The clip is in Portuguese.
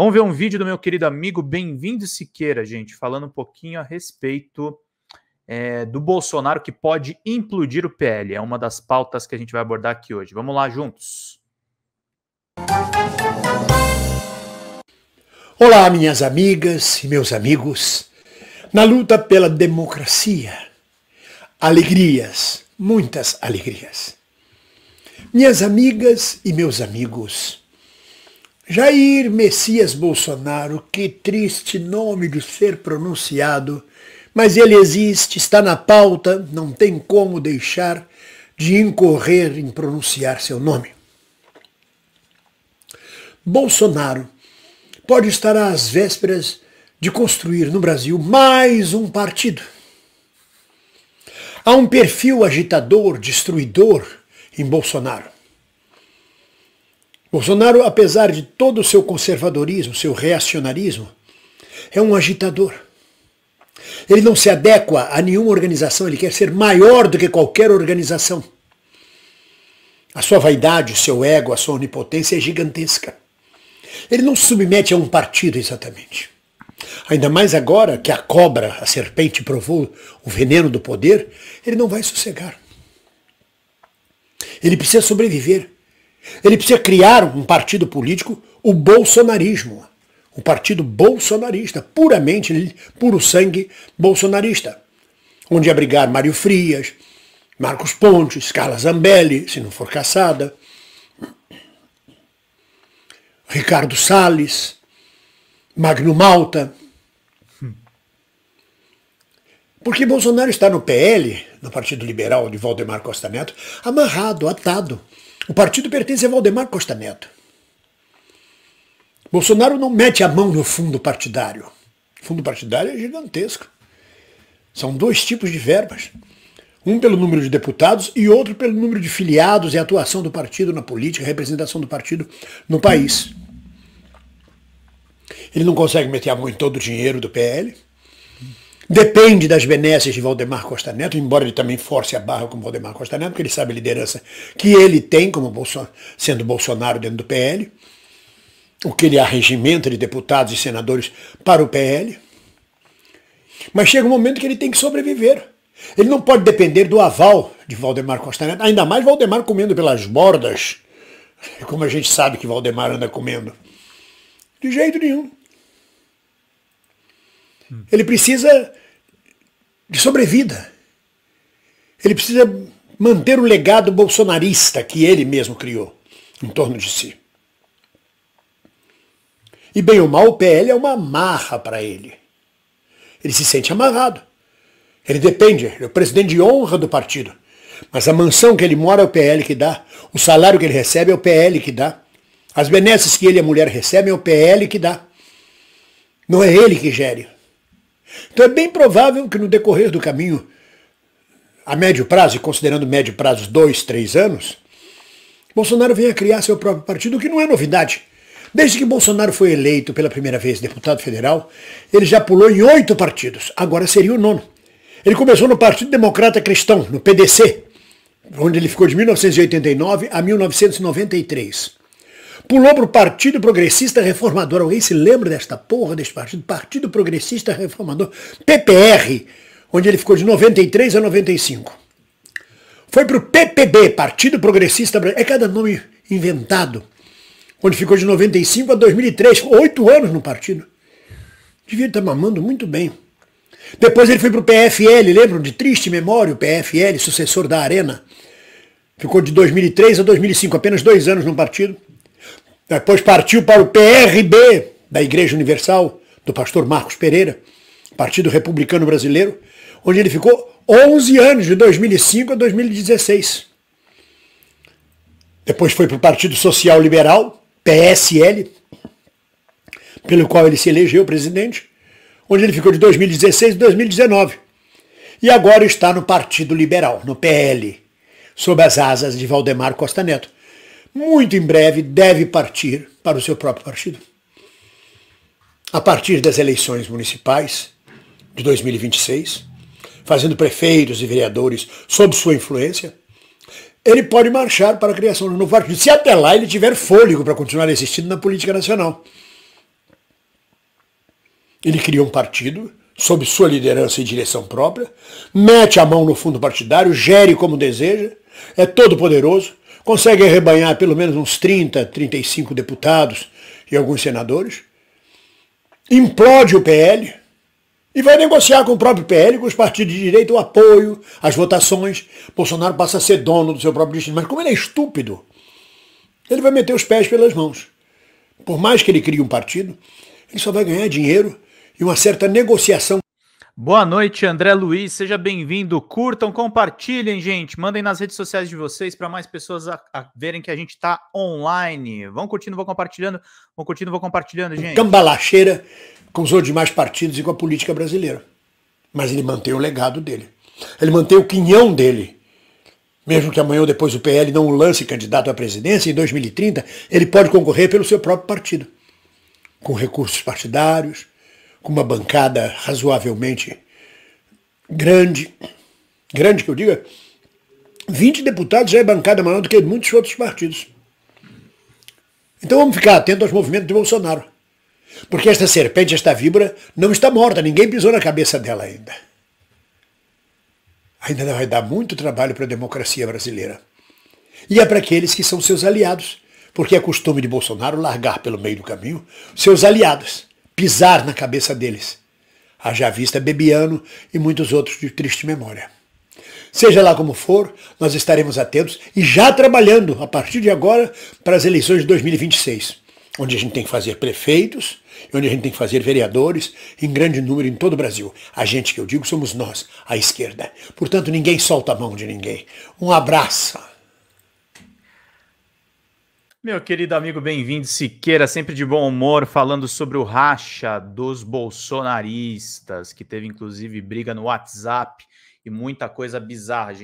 Vamos ver um vídeo do meu querido amigo Bem-vindo Siqueira, gente, falando um pouquinho a respeito é, do Bolsonaro que pode implodir o PL. É uma das pautas que a gente vai abordar aqui hoje. Vamos lá juntos. Olá, minhas amigas e meus amigos. Na luta pela democracia, alegrias, muitas alegrias. Minhas amigas e meus amigos, Jair Messias Bolsonaro, que triste nome de ser pronunciado, mas ele existe, está na pauta, não tem como deixar de incorrer em pronunciar seu nome. Bolsonaro pode estar às vésperas de construir no Brasil mais um partido. Há um perfil agitador, destruidor em Bolsonaro Bolsonaro, apesar de todo o seu conservadorismo, seu reacionarismo, é um agitador. Ele não se adequa a nenhuma organização, ele quer ser maior do que qualquer organização. A sua vaidade, o seu ego, a sua onipotência é gigantesca. Ele não se submete a um partido exatamente. Ainda mais agora que a cobra, a serpente, provou o veneno do poder, ele não vai sossegar. Ele precisa sobreviver. Ele precisa criar um partido político, o bolsonarismo. Um partido bolsonarista, puramente, puro sangue bolsonarista. Onde abrigar Mário Frias, Marcos Pontes, Carla Zambelli, se não for caçada, Ricardo Salles, Magno Malta. Porque Bolsonaro está no PL, no Partido Liberal de Valdemar Costa Neto, amarrado, atado o partido pertence a Valdemar Costa Neto. Bolsonaro não mete a mão no fundo partidário. O fundo partidário é gigantesco. São dois tipos de verbas. Um pelo número de deputados e outro pelo número de filiados e atuação do partido na política, representação do partido no país. Ele não consegue meter a mão em todo o dinheiro do PL. Depende das benesses de Valdemar Costa Neto, embora ele também force a barra com Valdemar Costa Neto, porque ele sabe a liderança que ele tem como Bolson sendo Bolsonaro dentro do PL, o que ele arregimenta de deputados e senadores para o PL. Mas chega um momento que ele tem que sobreviver. Ele não pode depender do aval de Valdemar Costa Neto, ainda mais Valdemar comendo pelas bordas, como a gente sabe que Valdemar anda comendo. De jeito nenhum. Ele precisa de sobrevida. Ele precisa manter o legado bolsonarista que ele mesmo criou em torno de si. E bem ou mal, o PL é uma amarra para ele. Ele se sente amarrado. Ele depende, ele é o presidente de honra do partido. Mas a mansão que ele mora é o PL que dá, o salário que ele recebe é o PL que dá, as benesses que ele e a mulher recebem é o PL que dá. Não é ele que gere. Então é bem provável que no decorrer do caminho, a médio prazo, e considerando médio prazo dois, três anos, Bolsonaro venha criar seu próprio partido, o que não é novidade. Desde que Bolsonaro foi eleito pela primeira vez deputado federal, ele já pulou em oito partidos, agora seria o nono. Ele começou no Partido Democrata Cristão, no PDC, onde ele ficou de 1989 a 1993 pulou para o Partido Progressista Reformador. Alguém se lembra desta porra deste partido? Partido Progressista Reformador, PPR, onde ele ficou de 93 a 95. Foi para o PPB, Partido Progressista Brasileiro. É cada nome inventado. Onde ficou de 95 a 2003. Oito anos no partido. Devia estar mamando muito bem. Depois ele foi para o PFL, lembram de triste memória, o PFL, sucessor da Arena. Ficou de 2003 a 2005, apenas dois anos no partido. Depois partiu para o PRB da Igreja Universal, do pastor Marcos Pereira, Partido Republicano Brasileiro, onde ele ficou 11 anos, de 2005 a 2016. Depois foi para o Partido Social Liberal, PSL, pelo qual ele se elegeu presidente, onde ele ficou de 2016 a 2019. E agora está no Partido Liberal, no PL, sob as asas de Valdemar Costa Neto muito em breve deve partir para o seu próprio partido. A partir das eleições municipais de 2026, fazendo prefeitos e vereadores sob sua influência, ele pode marchar para a criação de um novo partido, se até lá ele tiver fôlego para continuar existindo na política nacional. Ele cria um partido sob sua liderança e direção própria, mete a mão no fundo partidário, gere como deseja, é todo poderoso, consegue arrebanhar pelo menos uns 30, 35 deputados e alguns senadores, implode o PL e vai negociar com o próprio PL, com os partidos de direita, o apoio, as votações. Bolsonaro passa a ser dono do seu próprio destino. Mas como ele é estúpido, ele vai meter os pés pelas mãos. Por mais que ele crie um partido, ele só vai ganhar dinheiro e uma certa negociação Boa noite, André Luiz, seja bem-vindo. Curtam, compartilhem, gente. Mandem nas redes sociais de vocês para mais pessoas a, a verem que a gente está online. Vão curtindo, vão compartilhando, vão curtindo, vão compartilhando, gente. Cambalacheira com os demais partidos e com a política brasileira. Mas ele mantém o legado dele. Ele mantém o quinhão dele. Mesmo que amanhã ou depois o PL não o lance candidato à presidência, em 2030, ele pode concorrer pelo seu próprio partido. Com recursos partidários, com uma bancada razoavelmente grande, grande que eu diga, 20 deputados já é bancada maior do que muitos outros partidos. Então vamos ficar atentos aos movimentos de Bolsonaro. Porque esta serpente, esta víbora, não está morta, ninguém pisou na cabeça dela ainda. Ainda vai dar muito trabalho para a democracia brasileira. E é para aqueles que são seus aliados, porque é costume de Bolsonaro largar pelo meio do caminho seus aliados pisar na cabeça deles. Haja vista Bebiano e muitos outros de triste memória. Seja lá como for, nós estaremos atentos e já trabalhando a partir de agora para as eleições de 2026, onde a gente tem que fazer prefeitos, onde a gente tem que fazer vereadores em grande número em todo o Brasil. A gente que eu digo somos nós, a esquerda. Portanto, ninguém solta a mão de ninguém. Um abraço. Meu querido amigo, bem-vindo, Siqueira, sempre de bom humor, falando sobre o racha dos bolsonaristas, que teve inclusive briga no WhatsApp e muita coisa bizarra.